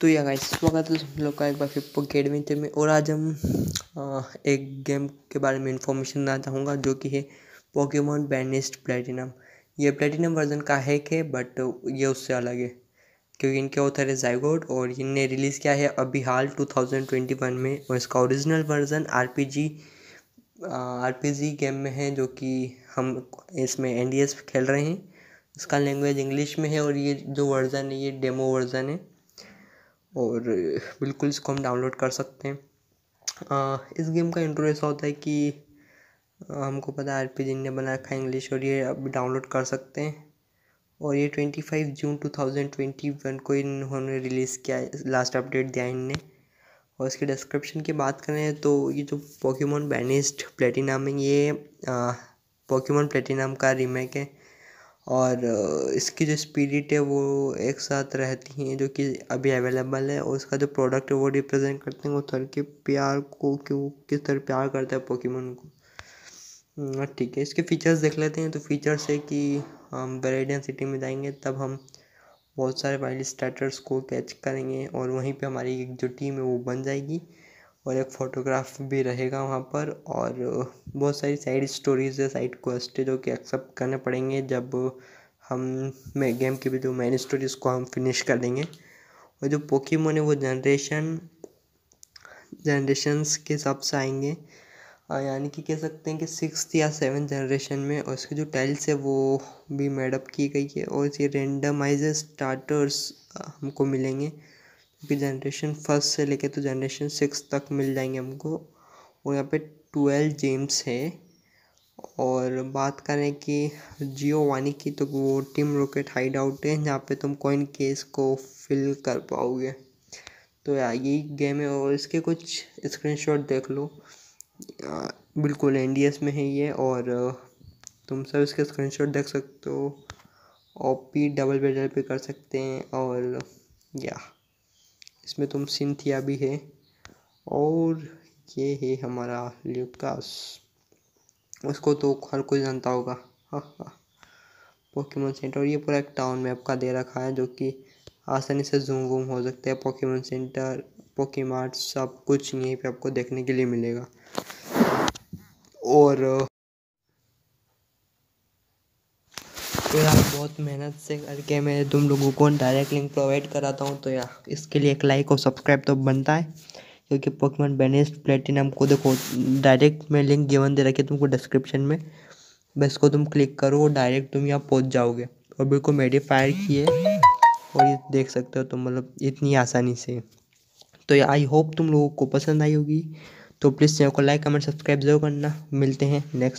तो या गाइस स्वागत है हम लोग का एक बार फिर अकेडमी में और आज हम एक गेम के बारे में इंफॉर्मेशन देना चाहूँगा जो कि है पोकेमोन बैनिस्ट प्लेटिनम ये प्लेटिनम वर्जन का है है बट ये उससे अलग है क्योंकि इनके ऑथर है जाइगोड और इनने रिलीज़ किया है अभी हाल 2021 में और इसका original version R RPG game में है जो कि हम इसमें एनडीएस खेल रहे हैं इसका लैंग्वेज इंग्लिश में है और ये जो वर्ज़न है ये डेमो वर्ज़न है और बिल्कुल इसको हम डाउनलोड कर सकते हैं इस गेम का इंट्रो ऐसा होता है कि हमको पता है आर ने बना रखा है इंग्लिश और ये अब डाउनलोड कर सकते हैं और ये twenty five June two thousand twenty one को इन्होंने रिलीज़ किया है लास्ट अपडेट दिया इनने और इसके डिस्क्रिप्शन की बात करें तो ये जो पोकेमोन बैनिस्ड प्लेटिनम है ये पोकेमोन प्लेटिनम का रीमेक है और इसकी जो स्पिरिट है वो एक साथ रहती हैं जो कि अभी अवेलेबल है और उसका जो प्रोडक्ट है वो रिप्रेजेंट करते हैं वो तरह के प्यार को क्यों किस तरह प्यार करता है पोकेमोन को हम्म, ठीक है इसके फीचर्स देख लेते हैं तो फीचर्स है कि हम बरेडियन सिटी में जाएंगे तब हम बहुत सारे वाइल्ड स्टार्टर्स को कैच करेंगे और वहीं पे हमारी एक जो टीम है वो बन जाएगी और एक फ़ोटोग्राफ भी रहेगा वहाँ पर और बहुत सारी साइड स्टोरीज़ है साइड क्वेस्ट है जो कि एक्सेप्ट करने पड़ेंगे जब हम मैं गेम की भी जो मेन स्टोरी उसको हम फिनिश कर देंगे और जो पोकीमोन है वो जनरेशन जनरेशन्स के हिसाब से आएंगे यानी कि कह सकते हैं कि सिक्स या सेवन जनरेशन में और उसकी जो टाइल्स है वो भी मेडअप की गई है और ये रेंडमाइज स्टार्टर्स हमको मिलेंगे क्योंकि जनरेशन फर्स्ट से लेके तो जनरेशन सिक्स तक मिल जाएंगे हमको और यहाँ पे ट्वेल्व जेम्स है और बात करें कि जियो वानी की तो वो टीम रॉकेट हाइड आउट है जहाँ पे तुम कॉइन केस को फिल कर पाओगे तो यार यही गेम है और इसके कुछ स्क्रीनशॉट देख लो बिल्कुल एन में है ये और तुम सब इसके स्क्रीनशॉट देख सकते हो ओ पी डबल बेडल पे कर सकते हैं और या इसमें तुम सिंथिया भी है और ये है हमारा ल्यूकास उसको तो हर कोई जानता होगा हाँ हाँ पोकेमोन सेंटर ये पूरा एक टाउन मैप का दे रखा है जो कि आसानी से जूम वूम हो सकता है पोकेमोन सेंटर पोकेमार्ट सब कुछ यहीं पे आपको देखने के लिए मिलेगा और तो यार बहुत मेहनत से करके मैं तुम लोगों को डायरेक्ट लिंक प्रोवाइड कराता हूँ तो यार इसके लिए एक लाइक और सब्सक्राइब तो बनता है क्योंकि पोकमैन बेनिस्ट प्लेटिनम को देखो डायरेक्ट मैं लिंक गिवन दे रखी तुमको डिस्क्रिप्शन में बस को तुम क्लिक करो डायरेक्ट तुम यहाँ पहुँच जाओगे और बिल्कुल मेडिफायर किए और ये देख सकते हो तुम मतलब इतनी आसानी से तो आई होप तुम लोगों को पसंद आई होगी तो प्लीज़ चैनल को लाइक कमेंट सब्सक्राइब जरूर करना मिलते हैं नेक्स्ट